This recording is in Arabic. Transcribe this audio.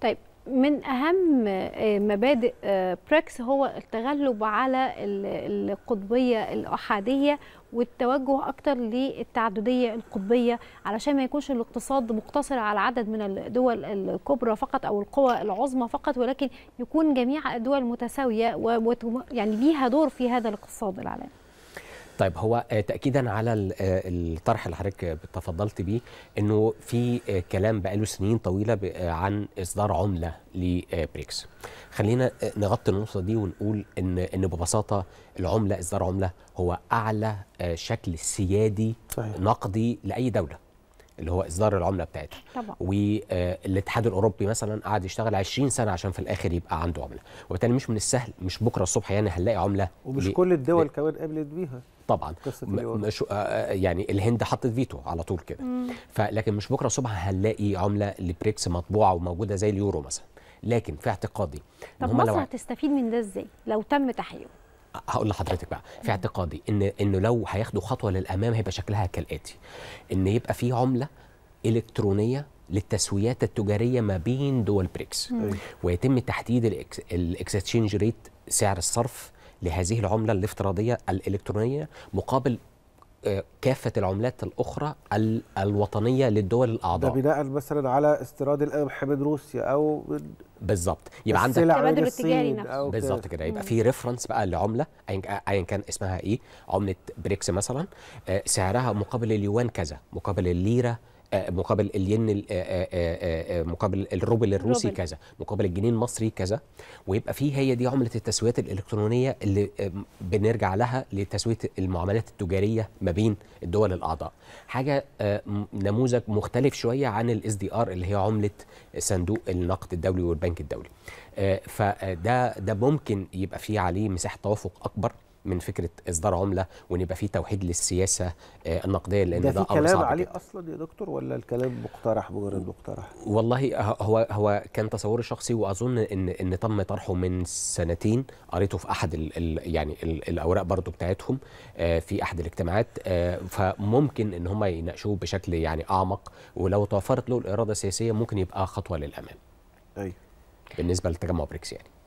طيب من اهم آه، مبادئ آه، براكس هو التغلب على القطبيه الاحاديه والتوجه اكتر للتعدديه القطبيه علشان ما يكونش الاقتصاد مقتصر على عدد من الدول الكبرى فقط او القوى العظمى فقط ولكن يكون جميع الدول متساويه ويعني ليها دور في هذا الاقتصاد العالمي طيب هو آه، تاكيدا على آه، الطرح اللي حضرتك تفضلت بيه انه في آه، كلام بقاله سنين طويله عن اصدار عمله لبريكس خلينا نغطي النقطه دي ونقول ان ان ببساطه العمله اصدار عمله هو اعلى شكل سيادي صحيح. نقدي لاي دوله اللي هو اصدار العمله بتاعتها طبعا والاتحاد آه، الاوروبي مثلا قعد يشتغل 20 سنه عشان في الاخر يبقى عنده عمله وبالتالي مش من السهل مش بكره الصبح يعني هنلاقي عمله ومش ل... كل الدول ل... كمان قبلت بيها طبعا مش آه، آه، يعني الهند حطت فيتو على طول كده فلكن مش بكره الصبح هنلاقي عمله لبريكس مطبوعه وموجوده زي اليورو مثلا لكن في اعتقادي طب مصر لو... هتستفيد من ده ازاي لو تم تحقيقه هقول لحضرتك بقى في اعتقادي ان انه لو هياخدوا خطوه للامام هيبقى شكلها كالاتي ان يبقى في عمله الكترونيه للتسويات التجاريه ما بين دول بريكس أيوه. ويتم تحديد الاكستشينج ريت سعر الصرف لهذه العمله الافتراضيه الالكترونيه مقابل كافه العملات الاخرى الوطنيه للدول الاعضاء ده بناء مثلا على استيراد القمح من روسيا او بالظبط يبقى عندك التبادل التجاري نفسه بالظبط كده يبقى في ريفرنس بقى لعمله ايا كان اسمها ايه عمله بريكس مثلا آه، سعرها مقابل اليوان كذا مقابل الليره آه، آه، مقابل الين آه، مقابل الروبل الروسي روبل. كذا مقابل الجنيه المصري كذا ويبقى فيه هي دي عمله التسويات الالكترونيه اللي بنرجع لها لتسويه المعاملات التجاريه ما بين الدول الاعضاء حاجه نموذج مختلف شويه عن الاس دي ار اللي هي عمله صندوق النقد الدولي والبنك الدولي فده ده ممكن يبقى فيه عليه مساحه توافق اكبر من فكره اصدار عمله وان يبقى في توحيد للسياسه آه، النقديه لان ده, ده في كلام عليه جدا. اصلا يا دكتور ولا الكلام مقترح مجرد مقترح؟ والله هو هو كان تصوري شخصي واظن ان ان تم طرحه من سنتين قريته في احد الـ الـ يعني الـ الاوراق برضو بتاعتهم آه، في احد الاجتماعات آه، فممكن ان هم يناقشوه بشكل يعني اعمق ولو توفرت له الاراده السياسيه ممكن يبقى خطوه للامام. ايوه بالنسبه للتجمع بريكس يعني.